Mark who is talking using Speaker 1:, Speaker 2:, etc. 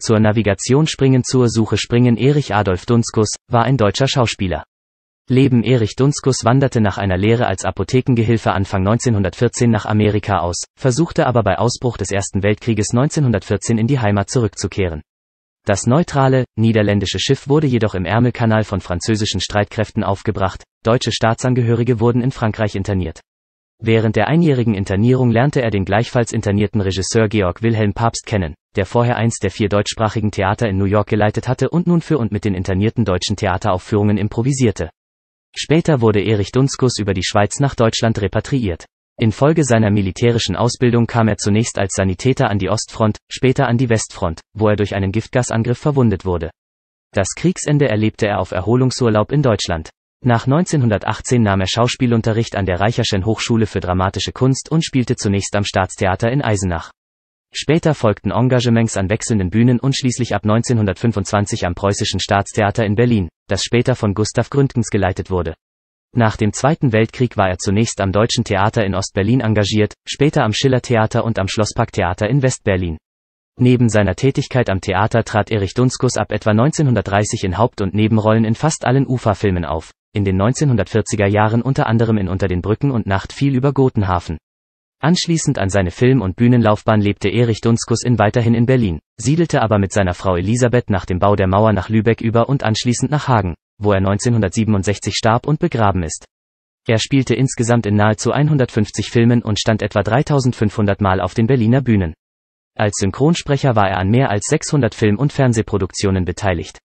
Speaker 1: zur Navigation springen, zur Suche springen. Erich Adolf Dunskus war ein deutscher Schauspieler. Leben Erich Dunskus wanderte nach einer Lehre als Apothekengehilfe Anfang 1914 nach Amerika aus, versuchte aber bei Ausbruch des Ersten Weltkrieges 1914 in die Heimat zurückzukehren. Das neutrale, niederländische Schiff wurde jedoch im Ärmelkanal von französischen Streitkräften aufgebracht, deutsche Staatsangehörige wurden in Frankreich interniert. Während der einjährigen Internierung lernte er den gleichfalls internierten Regisseur Georg Wilhelm Pabst kennen, der vorher eins der vier deutschsprachigen Theater in New York geleitet hatte und nun für und mit den internierten deutschen Theateraufführungen improvisierte. Später wurde Erich Dunskus über die Schweiz nach Deutschland repatriiert. Infolge seiner militärischen Ausbildung kam er zunächst als Sanitäter an die Ostfront, später an die Westfront, wo er durch einen Giftgasangriff verwundet wurde. Das Kriegsende erlebte er auf Erholungsurlaub in Deutschland. Nach 1918 nahm er Schauspielunterricht an der Reicherschen Hochschule für Dramatische Kunst und spielte zunächst am Staatstheater in Eisenach. Später folgten Engagements an wechselnden Bühnen und schließlich ab 1925 am Preußischen Staatstheater in Berlin, das später von Gustav Gründgens geleitet wurde. Nach dem Zweiten Weltkrieg war er zunächst am Deutschen Theater in Ostberlin engagiert, später am Schiller Theater und am Schlossparktheater in Westberlin. Neben seiner Tätigkeit am Theater trat Erich Dunskus ab etwa 1930 in Haupt- und Nebenrollen in fast allen Ufa-Filmen auf, in den 1940er Jahren unter anderem in Unter den Brücken und Nacht viel über Gotenhafen. Anschließend an seine Film- und Bühnenlaufbahn lebte Erich Dunskus in weiterhin in Berlin, siedelte aber mit seiner Frau Elisabeth nach dem Bau der Mauer nach Lübeck über und anschließend nach Hagen, wo er 1967 starb und begraben ist. Er spielte insgesamt in nahezu 150 Filmen und stand etwa 3500 Mal auf den Berliner Bühnen. Als Synchronsprecher war er an mehr als 600 Film- und Fernsehproduktionen beteiligt.